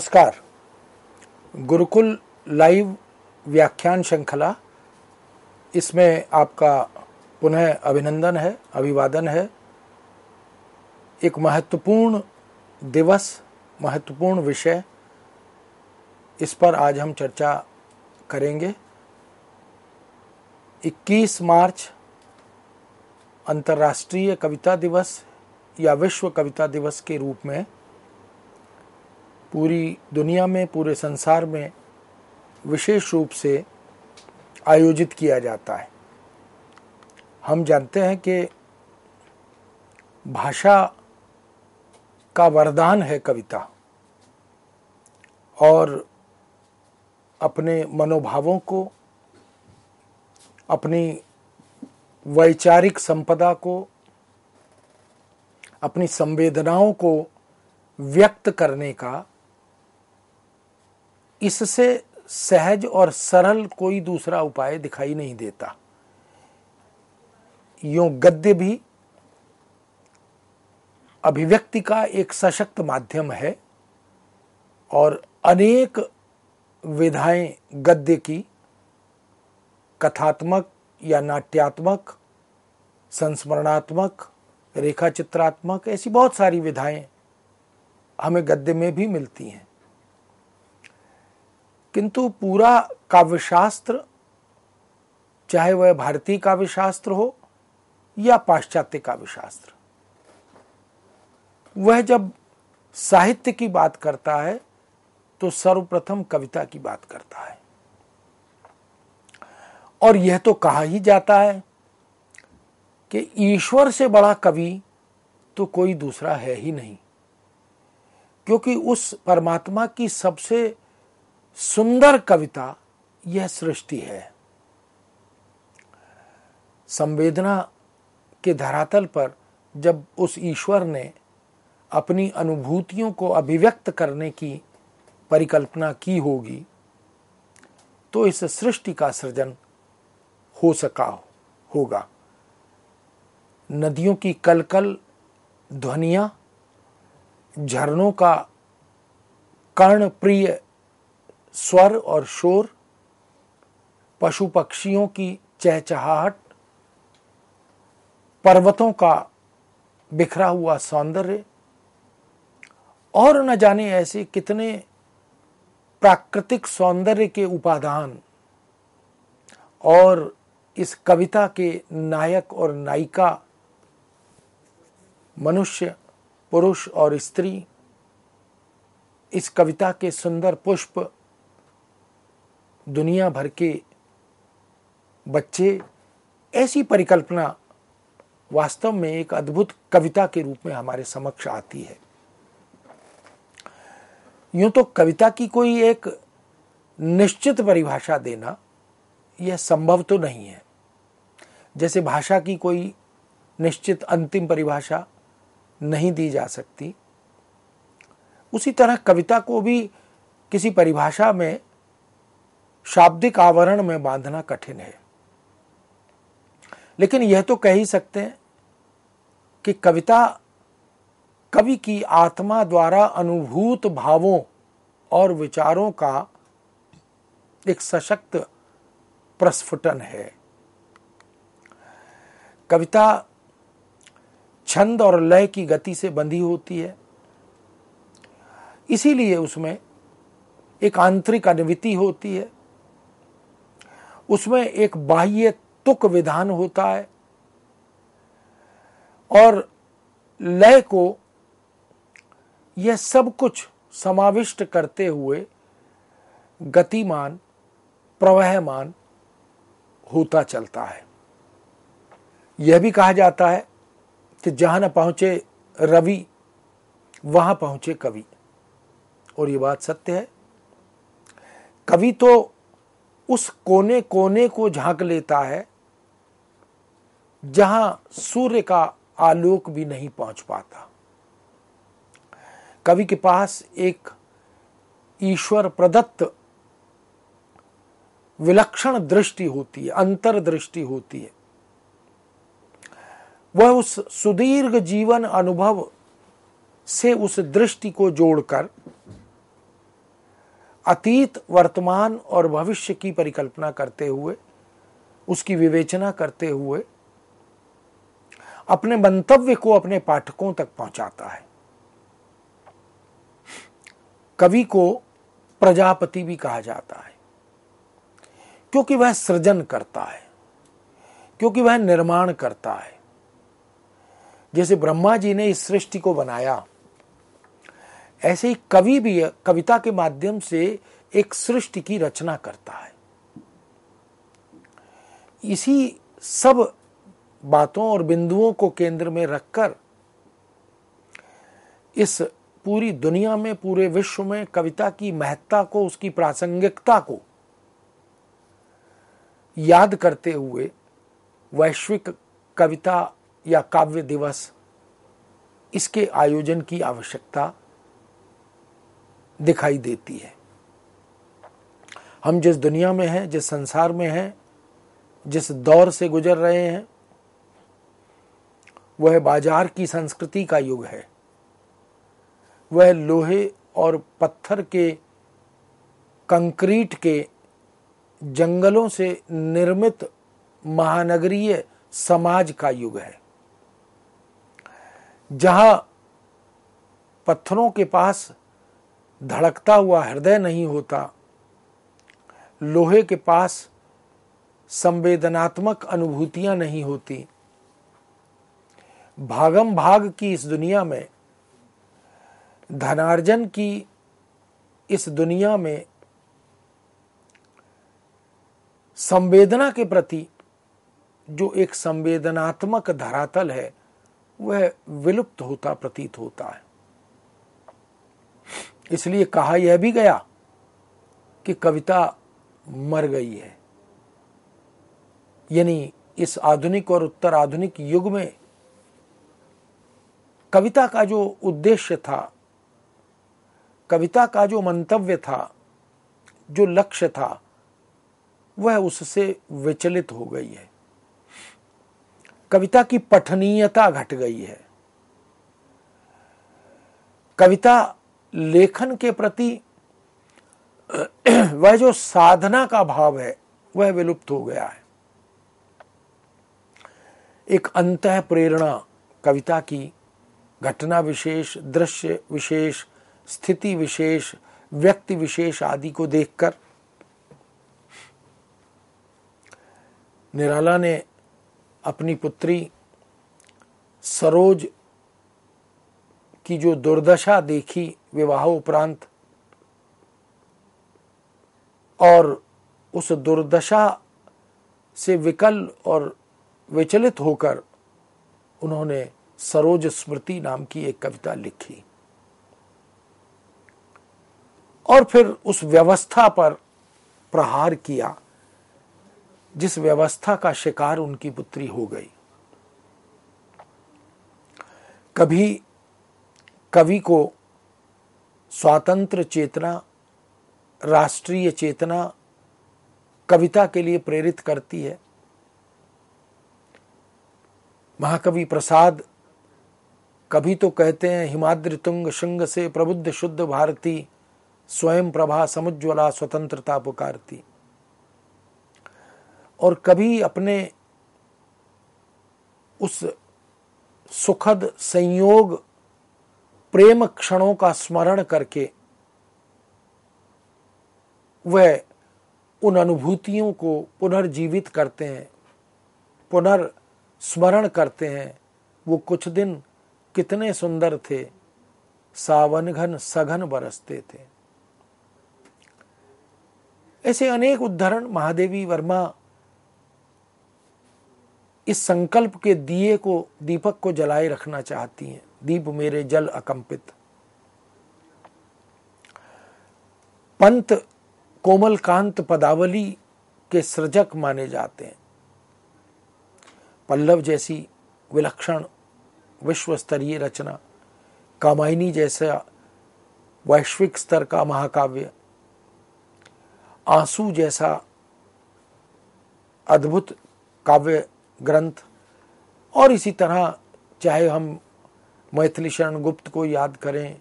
नमस्कार गुरुकुल लाइव व्याख्यान श्रृंखला इसमें आपका पुनः अभिनंदन है अभिवादन है एक महत्वपूर्ण दिवस महत्वपूर्ण विषय इस पर आज हम चर्चा करेंगे 21 मार्च अंतर्राष्ट्रीय कविता दिवस या विश्व कविता दिवस के रूप में पूरी दुनिया में पूरे संसार में विशेष रूप से आयोजित किया जाता है हम जानते हैं कि भाषा का वरदान है कविता और अपने मनोभावों को अपनी वैचारिक संपदा को अपनी संवेदनाओं को व्यक्त करने का इससे सहज और सरल कोई दूसरा उपाय दिखाई नहीं देता यो गद्य भी अभिव्यक्ति का एक सशक्त माध्यम है और अनेक विधाएं गद्य की कथात्मक या नाट्यात्मक संस्मरणात्मक रेखाचित्रात्मक ऐसी बहुत सारी विधाएं हमें गद्य में भी मिलती हैं किंतु पूरा काव्यशास्त्र चाहे वह भारतीय काव्यशास्त्र हो या पाश्चात्य काव्यशास्त्र वह जब साहित्य की बात करता है तो सर्वप्रथम कविता की बात करता है और यह तो कहा ही जाता है कि ईश्वर से बड़ा कवि तो कोई दूसरा है ही नहीं क्योंकि उस परमात्मा की सबसे सुंदर कविता यह सृष्टि है संवेदना के धरातल पर जब उस ईश्वर ने अपनी अनुभूतियों को अभिव्यक्त करने की परिकल्पना की होगी तो इस सृष्टि का सृजन हो सका होगा नदियों की कलकल ध्वनिया झरनों का कर्णप्रिय स्वर और शोर पशु पक्षियों की चहचहाहट पर्वतों का बिखरा हुआ सौंदर्य और न जाने ऐसे कितने प्राकृतिक सौंदर्य के उपादान और इस कविता के नायक और नायिका मनुष्य पुरुष और स्त्री इस कविता के सुंदर पुष्प दुनिया भर के बच्चे ऐसी परिकल्पना वास्तव में एक अद्भुत कविता के रूप में हमारे समक्ष आती है यूं तो कविता की कोई एक निश्चित परिभाषा देना यह संभव तो नहीं है जैसे भाषा की कोई निश्चित अंतिम परिभाषा नहीं दी जा सकती उसी तरह कविता को भी किसी परिभाषा में शाब्दिक आवरण में बांधना कठिन है लेकिन यह तो कह ही सकते हैं कि कविता कवि की आत्मा द्वारा अनुभूत भावों और विचारों का एक सशक्त प्रस्फुटन है कविता छंद और लय की गति से बंधी होती है इसीलिए उसमें एक आंतरिक अनविति होती है उसमें एक बाह्य तुक विधान होता है और लय को यह सब कुछ समाविष्ट करते हुए गतिमान प्रवहमान होता चलता है यह भी कहा जाता है कि जहां न पहुंचे रवि वहां पहुंचे कवि और ये बात सत्य है कवि तो उस कोने कोने को झांक लेता है जहां सूर्य का आलोक भी नहीं पहुंच पाता कवि के पास एक ईश्वर प्रदत्त विलक्षण दृष्टि होती है अंतर दृष्टि होती है वह उस सुदीर्घ जीवन अनुभव से उस दृष्टि को जोड़कर अतीत वर्तमान और भविष्य की परिकल्पना करते हुए उसकी विवेचना करते हुए अपने मंतव्य को अपने पाठकों तक पहुंचाता है कवि को प्रजापति भी कहा जाता है क्योंकि वह सृजन करता है क्योंकि वह निर्माण करता है जैसे ब्रह्मा जी ने इस सृष्टि को बनाया ऐसे ही कवि भी कविता के माध्यम से एक सृष्टि की रचना करता है इसी सब बातों और बिंदुओं को केंद्र में रखकर इस पूरी दुनिया में पूरे विश्व में कविता की महत्ता को उसकी प्रासंगिकता को याद करते हुए वैश्विक कविता या काव्य दिवस इसके आयोजन की आवश्यकता दिखाई देती है हम जिस दुनिया में हैं जिस संसार में हैं जिस दौर से गुजर रहे हैं वह बाजार की संस्कृति का युग है वह लोहे और पत्थर के कंक्रीट के जंगलों से निर्मित महानगरीय समाज का युग है जहां पत्थरों के पास धड़कता हुआ हृदय नहीं होता लोहे के पास संवेदनात्मक अनुभूतियां नहीं होती भागम भाग की इस दुनिया में धनार्जन की इस दुनिया में संवेदना के प्रति जो एक संवेदनात्मक धरातल है वह विलुप्त होता प्रतीत होता है इसलिए कहा यह भी गया कि कविता मर गई है यानी इस आधुनिक और उत्तर आधुनिक युग में कविता का जो उद्देश्य था कविता का जो मंतव्य था जो लक्ष्य था वह उससे विचलित हो गई है कविता की पठनीयता घट गई है कविता लेखन के प्रति वह जो साधना का भाव है वह विलुप्त हो गया है एक अंत प्रेरणा कविता की घटना विशेष दृश्य विशेष स्थिति विशेष व्यक्ति विशेष आदि को देखकर निराला ने अपनी पुत्री सरोज की जो दुर्दशा देखी विवाह उपरांत और उस दुर्दशा से विकल और विचलित होकर उन्होंने सरोज स्मृति नाम की एक कविता लिखी और फिर उस व्यवस्था पर प्रहार किया जिस व्यवस्था का शिकार उनकी पुत्री हो गई कभी कवि को स्वतंत्र चेतना राष्ट्रीय चेतना कविता के लिए प्रेरित करती है महाकवि प्रसाद कभी तो कहते हैं हिमाद्रि तुंग शुंग से प्रबुद्ध शुद्ध भारती स्वयं प्रभा समुज्ज्वला स्वतंत्रता पुकारती और कभी अपने उस सुखद संयोग प्रेम क्षणों का स्मरण करके वह उन अनुभूतियों को पुनर्जीवित करते हैं पुनर्स्मरण करते हैं वो कुछ दिन कितने सुंदर थे सावन घन सघन बरसते थे ऐसे अनेक उदाहरण महादेवी वर्मा इस संकल्प के दिए को दीपक को जलाए रखना चाहती हैं दीप मेरे जल अकंपित पंत कोमल कांत पदावली के सृजक माने जाते हैं पल्लव जैसी विलक्षण विश्व स्तरीय रचना कामायनी जैसा वैश्विक स्तर का महाकाव्य आंसू जैसा अद्भुत काव्य ग्रंथ और इसी तरह चाहे हम मैथिली शरण गुप्त को याद करें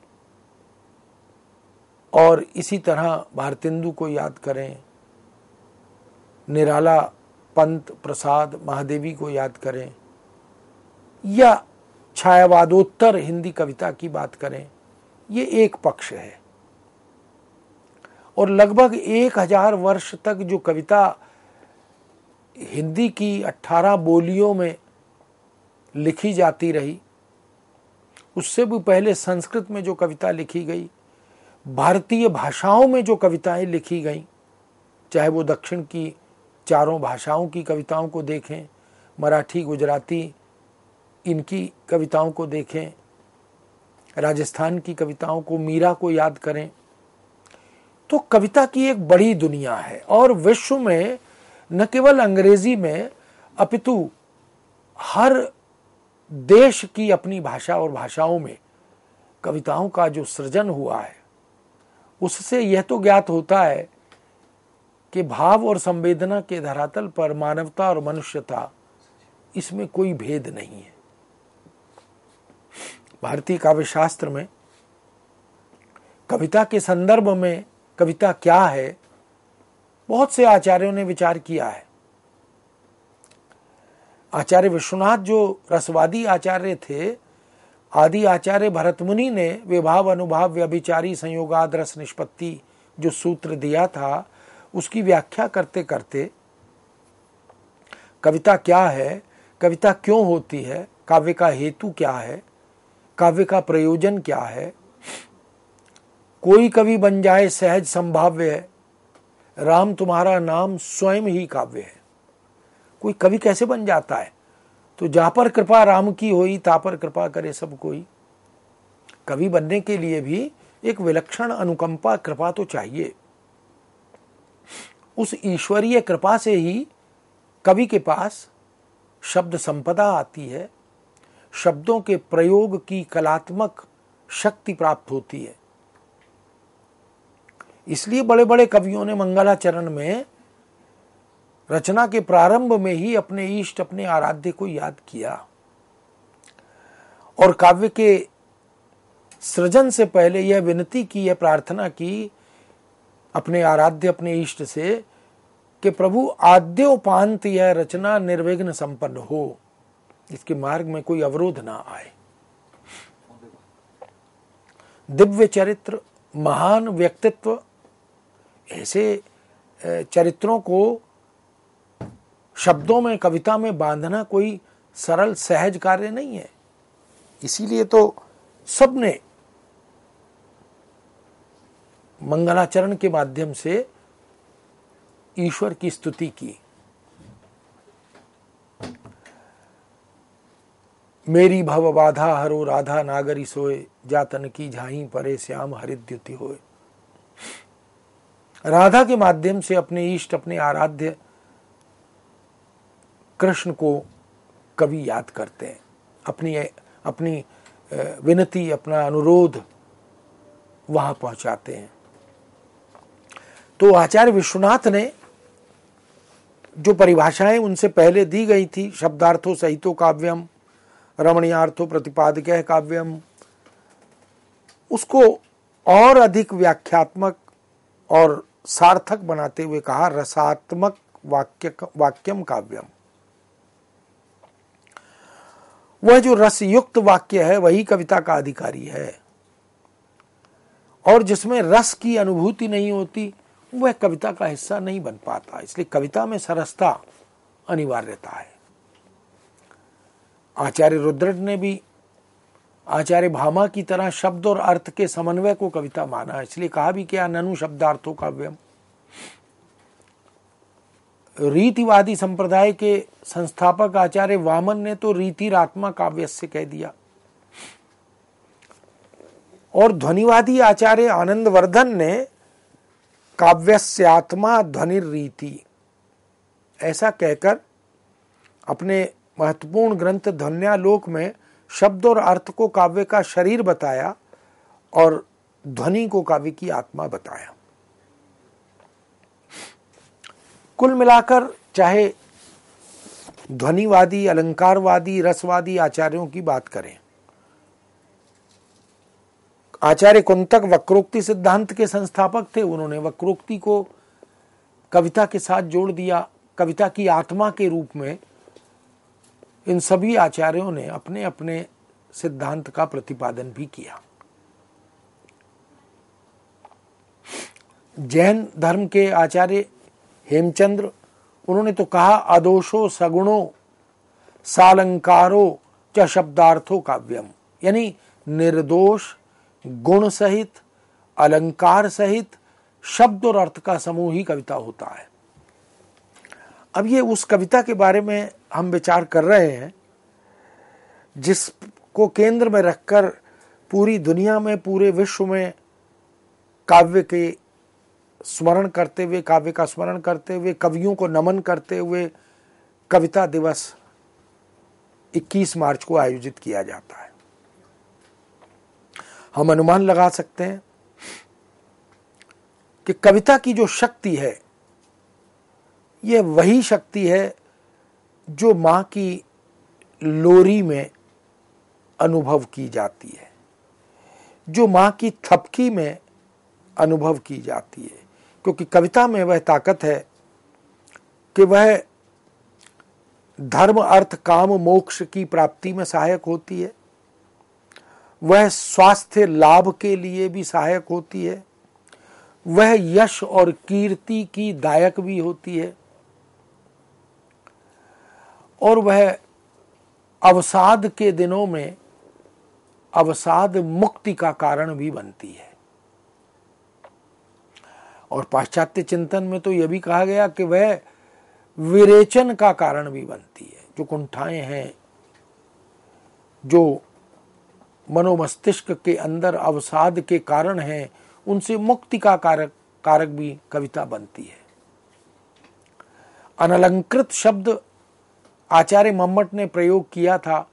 और इसी तरह भारतेंदु को याद करें निराला पंत प्रसाद महादेवी को याद करें या छायावादोत्तर हिंदी कविता की बात करें ये एक पक्ष है और लगभग एक हजार वर्ष तक जो कविता हिंदी की अट्ठारह बोलियों में लिखी जाती रही उससे भी पहले संस्कृत में जो कविता लिखी गई भारतीय भाषाओं में जो कविताएं लिखी गई चाहे वो दक्षिण की चारों भाषाओं की कविताओं को देखें मराठी गुजराती इनकी कविताओं को देखें राजस्थान की कविताओं को मीरा को याद करें तो कविता की एक बड़ी दुनिया है और विश्व में न केवल अंग्रेजी में अपितु हर देश की अपनी भाषा और भाषाओं में कविताओं का जो सृजन हुआ है उससे यह तो ज्ञात होता है कि भाव और संवेदना के धरातल पर मानवता और मनुष्यता इसमें कोई भेद नहीं है भारतीय काव्य शास्त्र में कविता के संदर्भ में कविता क्या है बहुत से आचार्यों ने विचार किया है आचार्य विश्वनाथ जो रसवादी आचार्य थे आदि आचार्य भरत मुनि ने विभाव अनुभाव व्यभिचारी संयोगाद रस निष्पत्ति जो सूत्र दिया था उसकी व्याख्या करते करते कविता क्या है कविता क्यों होती है काव्य का हेतु क्या है काव्य का प्रयोजन क्या है कोई कवि बन जाए सहज संभाव्य है राम तुम्हारा नाम स्वयं ही काव्य है कोई कवि कैसे बन जाता है तो जहां पर कृपा राम की हो तापर कृपा करे सब कोई कवि बनने के लिए भी एक विलक्षण अनुकंपा कृपा तो चाहिए उस ईश्वरीय कृपा से ही कवि के पास शब्द संपदा आती है शब्दों के प्रयोग की कलात्मक शक्ति प्राप्त होती है इसलिए बड़े बड़े कवियों ने मंगलाचरण में रचना के प्रारंभ में ही अपने इष्ट अपने आराध्य को याद किया और काव्य के सृजन से पहले यह विनती की यह प्रार्थना की अपने आराध्य अपने इष्ट से कि प्रभु आद्योपांत यह रचना निर्विघ्न संपन्न हो इसके मार्ग में कोई अवरोध ना आए दिव्य चरित्र महान व्यक्तित्व ऐसे चरित्रों को शब्दों में कविता में बांधना कोई सरल सहज कार्य नहीं है इसीलिए तो सबने मंगलाचरण के माध्यम से ईश्वर की स्तुति की मेरी भव बाधा हरो राधा नागरी सोए जातन की झाई परे श्याम हरिद्युति होए राधा के माध्यम से अपने इष्ट अपने आराध्य कृष्ण को कवि याद करते हैं अपनी अपनी विनती अपना अनुरोध वहां पहुंचाते हैं तो आचार्य विश्वनाथ ने जो परिभाषाएं उनसे पहले दी गई थी शब्दार्थों सहितो काव्यम रमणीयार्थो प्रतिपादक काव्यम उसको और अधिक व्याख्यात्मक और सार्थक बनाते हुए कहा रसात्मक वाक्य वाक्यम काव्यम वह जो रसयुक्त वाक्य है वही कविता का अधिकारी है और जिसमें रस की अनुभूति नहीं होती वह कविता का हिस्सा नहीं बन पाता इसलिए कविता में सरसता अनिवार्यता है आचार्य रुद्र ने भी आचार्य भामा की तरह शब्द और अर्थ के समन्वय को कविता माना इसलिए कहा भी क्या ननु शब्दार्थों का व्यम रीतिवादी संप्रदाय के संस्थापक आचार्य वामन ने तो काव्य काव्यस्य कह दिया और ध्वनिवादी आचार्य आनंदवर्धन ने आत्मा ध्वनि रीति ऐसा कहकर अपने महत्वपूर्ण ग्रंथ ध्वन्यालोक में शब्द और अर्थ को काव्य का शरीर बताया और ध्वनि को काव्य की आत्मा बताया कुल मिलाकर चाहे ध्वनिवादी अलंकारवादी रसवादी आचार्यों की बात करें आचार्य कुंतक वक्रोक्ति सिद्धांत के संस्थापक थे उन्होंने वक्रोक्ति को कविता के साथ जोड़ दिया कविता की आत्मा के रूप में इन सभी आचार्यों ने अपने अपने सिद्धांत का प्रतिपादन भी किया जैन धर्म के आचार्य हेमचंद्र उन्होंने तो कहा अदोषो सगुणो सालंकारो च शब्दार्थो काव्यम यानी निर्दोष गुण सहित अलंकार सहित शब्द और अर्थ का समूह ही कविता होता है अब ये उस कविता के बारे में हम विचार कर रहे हैं जिसको केंद्र में रखकर पूरी दुनिया में पूरे विश्व में काव्य के स्मरण करते हुए काव्य का स्मरण करते हुए कवियों को नमन करते हुए कविता दिवस 21 मार्च को आयोजित किया जाता है हम अनुमान लगा सकते हैं कि कविता की जो शक्ति है यह वही शक्ति है जो मां की लोरी में अनुभव की जाती है जो मां की थपकी में अनुभव की जाती है क्योंकि कविता में वह ताकत है कि वह धर्म अर्थ काम मोक्ष की प्राप्ति में सहायक होती है वह स्वास्थ्य लाभ के लिए भी सहायक होती है वह यश और कीर्ति की दायक भी होती है और वह अवसाद के दिनों में अवसाद मुक्ति का कारण भी बनती है और पाश्चात्य चिंतन में तो यह भी कहा गया कि वह विरेचन का कारण भी बनती है जो कुंठाएं हैं जो मनोमस्तिष्क के अंदर अवसाद के कारण हैं उनसे मुक्ति का कारक कारक भी कविता बनती है अनलंकृत शब्द आचार्य मम्मट ने प्रयोग किया था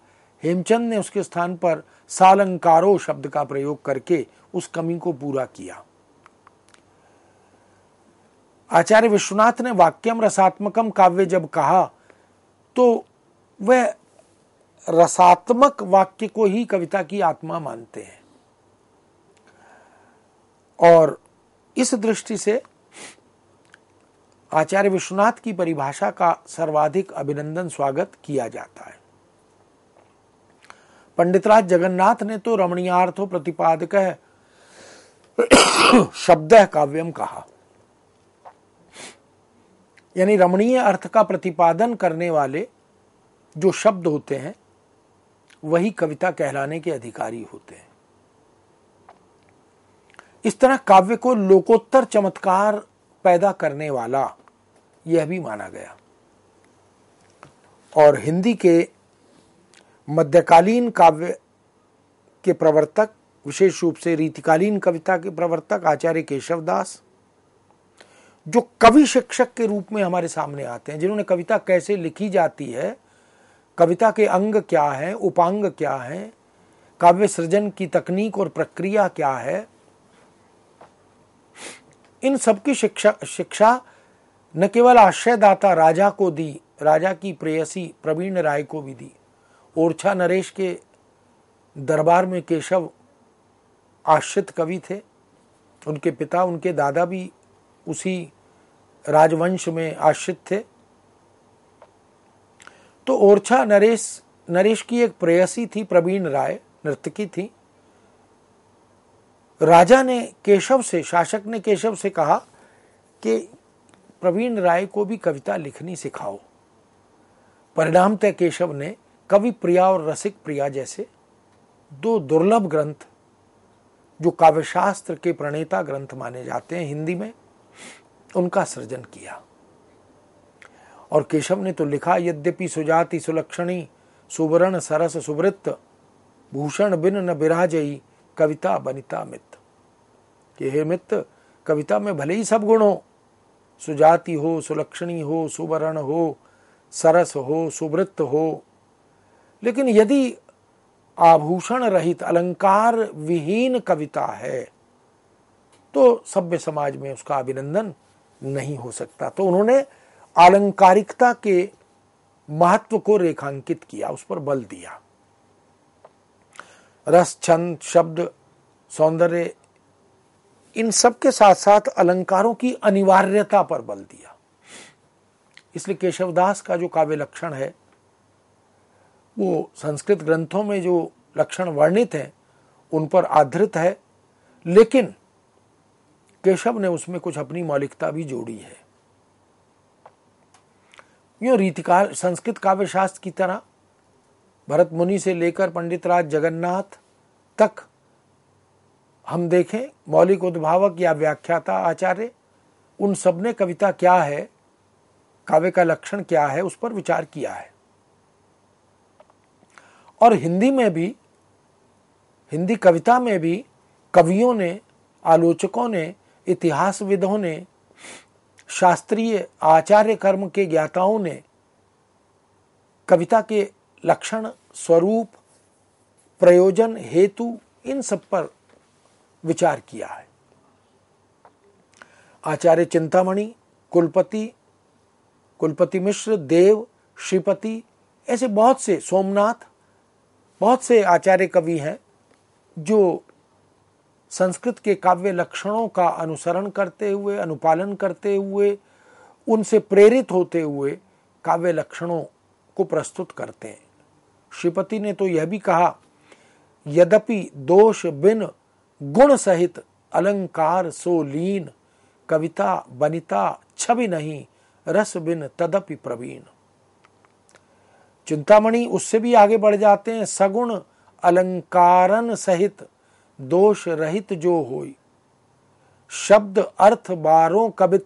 हेमचंद ने उसके स्थान पर सालंकारो शब्द का प्रयोग करके उस कमी को पूरा किया आचार्य विश्वनाथ ने वाक्यम रसात्मकम काव्य जब कहा तो वह रसात्मक वाक्य को ही कविता की आत्मा मानते हैं और इस दृष्टि से आचार्य विश्वनाथ की परिभाषा का सर्वाधिक अभिनंदन स्वागत किया जाता है पंडितराज जगन्नाथ ने तो रमणीयार्थो प्रतिपादक शब्द काव्यम कहा यानी रमणीय अर्थ का प्रतिपादन करने वाले जो शब्द होते हैं वही कविता कहलाने के अधिकारी होते हैं इस तरह काव्य को लोकोत्तर चमत्कार पैदा करने वाला यह भी माना गया और हिंदी के मध्यकालीन काव्य के प्रवर्तक विशेष रूप से रीतिकालीन कविता के प्रवर्तक आचार्य केशव दास जो कवि शिक्षक के रूप में हमारे सामने आते हैं जिन्होंने कविता कैसे लिखी जाती है कविता के अंग क्या हैं उपांग क्या हैं काव्य सृजन की तकनीक और प्रक्रिया क्या है इन सबकी शिक्षा शिक्षा न केवल आश्रयदाता राजा को दी राजा की प्रेयसी प्रवीण राय को भी दी ओरछा नरेश के दरबार में केशव आश्रित कवि थे उनके पिता उनके दादा भी उसी राजवंश में आश्रित थे तो ओरछा नरेश नरेश की एक प्रेयसी थी प्रवीण राय नर्तकी थी राजा ने केशव से शासक ने केशव से कहा कि प्रवीण राय को भी कविता लिखनी सिखाओ परिणाम तय केशव ने कवि प्रिया और रसिक प्रिया जैसे दो दुर्लभ ग्रंथ जो काव्यशास्त्र के प्रणेता ग्रंथ माने जाते हैं हिंदी में उनका सृजन किया और केशव ने तो लिखा यद्यपि सुजाति सुलक्षणी सुवर्ण सरस सुवृत्त भूषण बिन न बिराजई कविता बनिता मित कि हे मित्र कविता में भले ही सब गुण हो सुजाति हो सुलक्षणी हो सुवर्ण हो सरस हो सुवृत्त हो लेकिन यदि आभूषण रहित अलंकार विहीन कविता है तो सभ्य समाज में उसका अभिनंदन नहीं हो सकता तो उन्होंने आलंकारिकता के महत्व को रेखांकित किया उस पर बल दिया रस छंद शब्द सौंदर्य इन सब के साथ साथ अलंकारों की अनिवार्यता पर बल दिया इसलिए केशवदास का जो काव्य लक्षण है वो संस्कृत ग्रंथों में जो लक्षण वर्णित हैं उन पर आधारित है लेकिन केशव ने उसमें कुछ अपनी मौलिकता भी जोड़ी है यूं रीतिकाल संस्कृत काव्य शास्त्र की तरह भरत मुनि से लेकर पंडित राज जगन्नाथ तक हम देखें मौलिक उद्भावक या व्याख्याता आचार्य उन सब ने कविता क्या है काव्य का लक्षण क्या है उस पर विचार किया है और हिंदी में भी हिंदी कविता में भी कवियों ने आलोचकों ने इतिहासविदों ने शास्त्रीय आचार्य कर्म के ज्ञाताओं ने कविता के लक्षण स्वरूप प्रयोजन हेतु इन सब पर विचार किया है आचार्य चिंतामणि कुलपति कुलपति मिश्र देव श्रीपति ऐसे बहुत से सोमनाथ बहुत से आचार्य कवि हैं जो संस्कृत के काव्य लक्षणों का अनुसरण करते हुए अनुपालन करते हुए उनसे प्रेरित होते हुए काव्य लक्षणों को प्रस्तुत करते हैं श्रीपति ने तो यह भी कहा यद्यपि दोष बिन गुण सहित अलंकार सो लीन कविता बनिता छवि नहीं रस बिन तदपि प्रवीण चिंतामणि उससे भी आगे बढ़ जाते हैं सगुण अलंकारन सहित दोष रहित जो होई शब्द अर्थ बारो कबित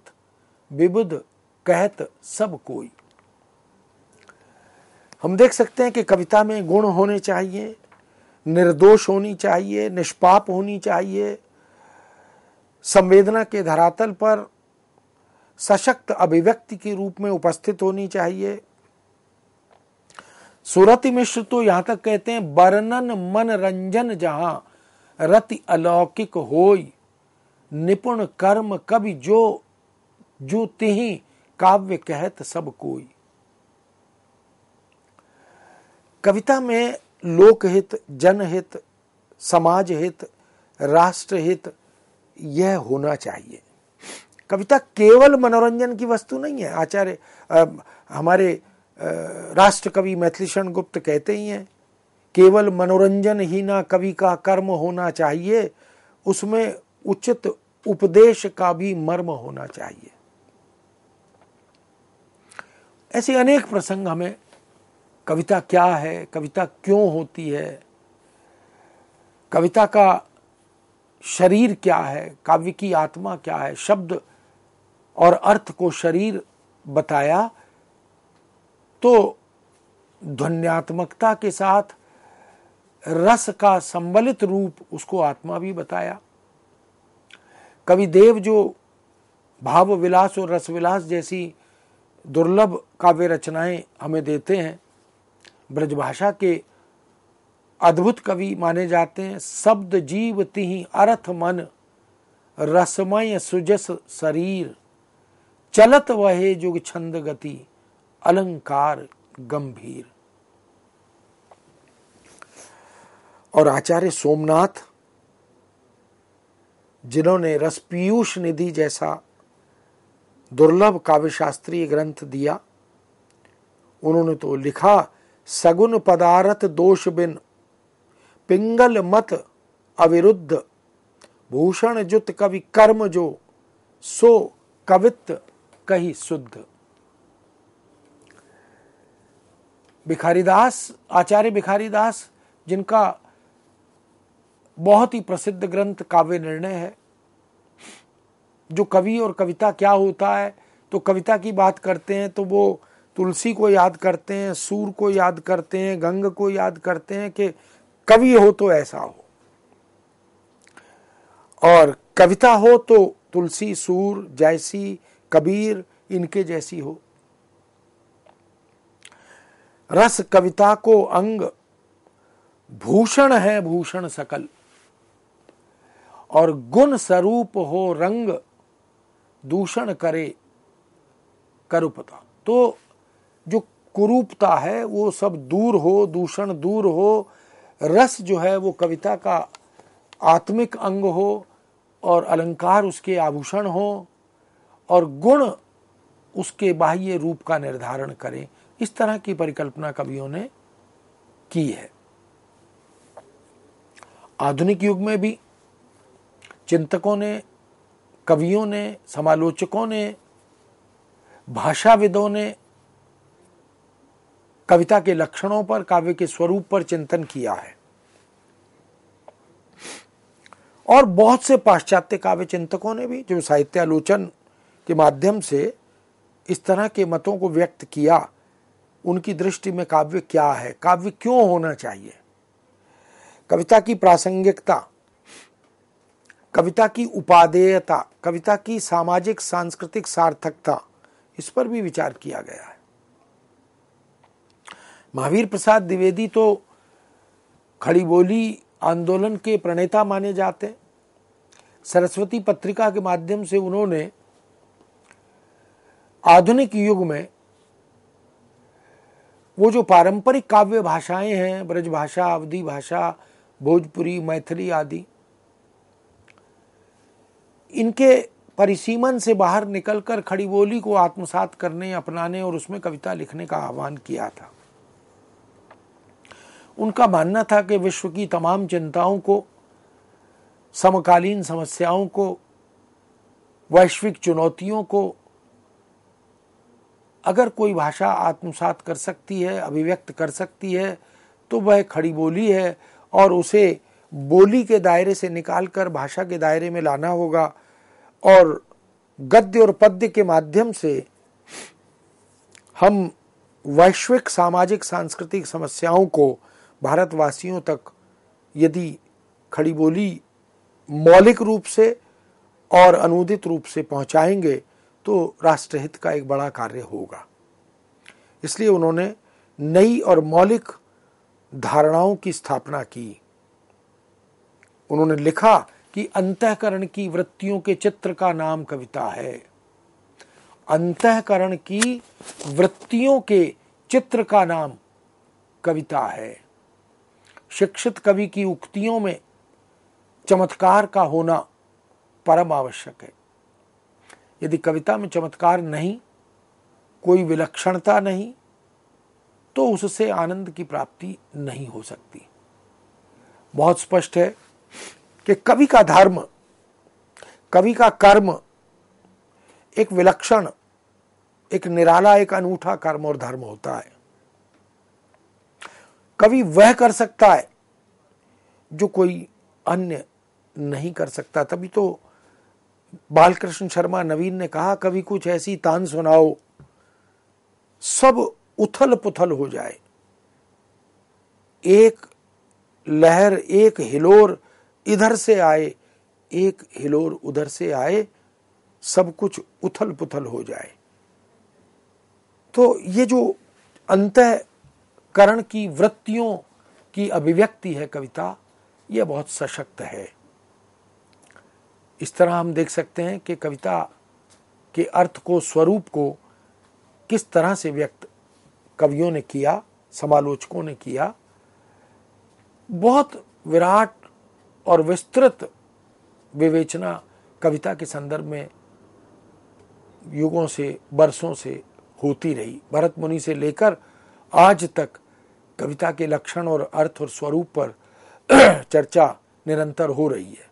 विबुद कहत सब कोई हम देख सकते हैं कि कविता में गुण होने चाहिए निर्दोष होनी चाहिए निष्पाप होनी चाहिए संवेदना के धरातल पर सशक्त अभिव्यक्ति के रूप में उपस्थित होनी चाहिए सूरति मिश्र तो यहां तक कहते हैं वर्णन मनरंजन जहां रति अलौकिक होई निपुण कर्म कवि जो जो तिही काव्य कहत सब कोई कविता में लोकहित जनहित समाज हित राष्ट्रहित यह होना चाहिए कविता केवल मनोरंजन की वस्तु नहीं है आचार्य हमारे राष्ट्र कवि मैथिलीषण गुप्त कहते ही हैं केवल मनोरंजन ही ना कवि का कर्म होना चाहिए उसमें उचित उपदेश का भी मर्म होना चाहिए ऐसे अनेक प्रसंग हमें कविता क्या है कविता क्यों होती है कविता का शरीर क्या है काव्य की आत्मा क्या है शब्द और अर्थ को शरीर बताया तो ध्वन्यात्मकता के साथ रस का संबलित रूप उसको आत्मा भी बताया कवि देव जो भाव विलास और रस विलास जैसी दुर्लभ काव्य रचनाएं हमें देते हैं ब्रजभाषा के अद्भुत कवि माने जाते हैं शब्द जीव तिहि अर्थ मन रसमय सुजस शरीर चलत वहे जुग छंद गति अलंकार गंभीर और आचार्य सोमनाथ जिन्होंने रस पीयूष निधि जैसा दुर्लभ काव्यशास्त्रीय ग्रंथ दिया उन्होंने तो लिखा सगुन पदार्थ दोष बिन पिंगल मत अविरुद्ध भूषण जुत कवि कर्म जो सो कवित कही शुद्ध भिखारीदास आचार्य भिखारीदास जिनका बहुत ही प्रसिद्ध ग्रंथ काव्य निर्णय है जो कवि और कविता क्या होता है तो कविता की बात करते हैं तो वो तुलसी को याद करते हैं सूर को याद करते हैं गंग को याद करते हैं कि कवि हो तो ऐसा हो और कविता हो तो तुलसी सूर जैसी कबीर इनके जैसी हो रस कविता को अंग भूषण है भूषण सकल और गुण स्वरूप हो रंग दूषण करे करुपता तो जो कुरूपता है वो सब दूर हो दूषण दूर हो रस जो है वो कविता का आत्मिक अंग हो और अलंकार उसके आभूषण हो और गुण उसके बाह्य रूप का निर्धारण करें इस तरह की परिकल्पना कवियों ने की है आधुनिक युग में भी चिंतकों ने कवियों ने समालोचकों ने भाषाविदों ने कविता के लक्षणों पर काव्य के स्वरूप पर चिंतन किया है और बहुत से पाश्चात्य काव्य चिंतकों ने भी जो साहित्य आलोचन के माध्यम से इस तरह के मतों को व्यक्त किया उनकी दृष्टि में काव्य क्या है काव्य क्यों होना चाहिए कविता की प्रासंगिकता कविता की उपादेयता कविता की सामाजिक सांस्कृतिक सार्थकता इस पर भी विचार किया गया है महावीर प्रसाद द्विवेदी तो खड़ी बोली आंदोलन के प्रणेता माने जाते हैं सरस्वती पत्रिका के माध्यम से उन्होंने आधुनिक युग में वो जो पारंपरिक काव्य भाषाएं हैं ब्रज भाषा अवधि भाषा भोजपुरी मैथिली आदि इनके परिसीमन से बाहर निकलकर खड़ी बोली को आत्मसात करने अपनाने और उसमें कविता लिखने का आह्वान किया था उनका मानना था कि विश्व की तमाम चिंताओं को समकालीन समस्याओं को वैश्विक चुनौतियों को अगर कोई भाषा आत्मसात कर सकती है अभिव्यक्त कर सकती है तो वह खड़ी बोली है और उसे बोली के दायरे से निकालकर भाषा के दायरे में लाना होगा और गद्य और पद्य के माध्यम से हम वैश्विक सामाजिक सांस्कृतिक समस्याओं को भारतवासियों तक यदि खड़ी बोली मौलिक रूप से और अनुदित रूप से पहुंचाएंगे तो राष्ट्रहित का एक बड़ा कार्य होगा इसलिए उन्होंने नई और मौलिक धारणाओं की स्थापना की उन्होंने लिखा कि अंतकरण की वृत्तियों के चित्र का नाम कविता है अंतकरण की वृत्तियों के चित्र का नाम कविता है शिक्षित कवि की उक्तियों में चमत्कार का होना परम आवश्यक है यदि कविता में चमत्कार नहीं कोई विलक्षणता नहीं तो उससे आनंद की प्राप्ति नहीं हो सकती बहुत स्पष्ट है कि कवि का धर्म कवि का कर्म एक विलक्षण एक निराला एक अनूठा कर्म और धर्म होता है कवि वह कर सकता है जो कोई अन्य नहीं कर सकता तभी तो बालकृष्ण शर्मा नवीन ने कहा कभी कुछ ऐसी तान सुनाओ सब उथल पुथल हो जाए एक लहर एक हिलोर इधर से आए एक हिलोर उधर से आए सब कुछ उथल पुथल हो जाए तो ये जो अंतकरण की वृत्तियों की अभिव्यक्ति है कविता यह बहुत सशक्त है इस तरह हम देख सकते हैं कि कविता के अर्थ को स्वरूप को किस तरह से व्यक्त कवियों ने किया समालोचकों ने किया बहुत विराट और विस्तृत विवेचना कविता के संदर्भ में युगों से बरसों से होती रही भरत मुनि से लेकर आज तक कविता के लक्षण और अर्थ और स्वरूप पर चर्चा निरंतर हो रही है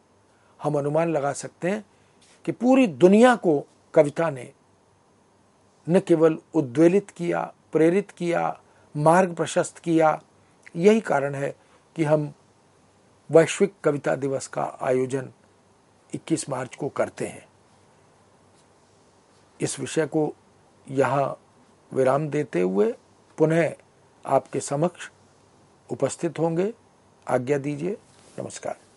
हम अनुमान लगा सकते हैं कि पूरी दुनिया को कविता ने न केवल उद्वेलित किया प्रेरित किया मार्ग प्रशस्त किया यही कारण है कि हम वैश्विक कविता दिवस का आयोजन 21 मार्च को करते हैं इस विषय को यहाँ विराम देते हुए पुनः आपके समक्ष उपस्थित होंगे आज्ञा दीजिए नमस्कार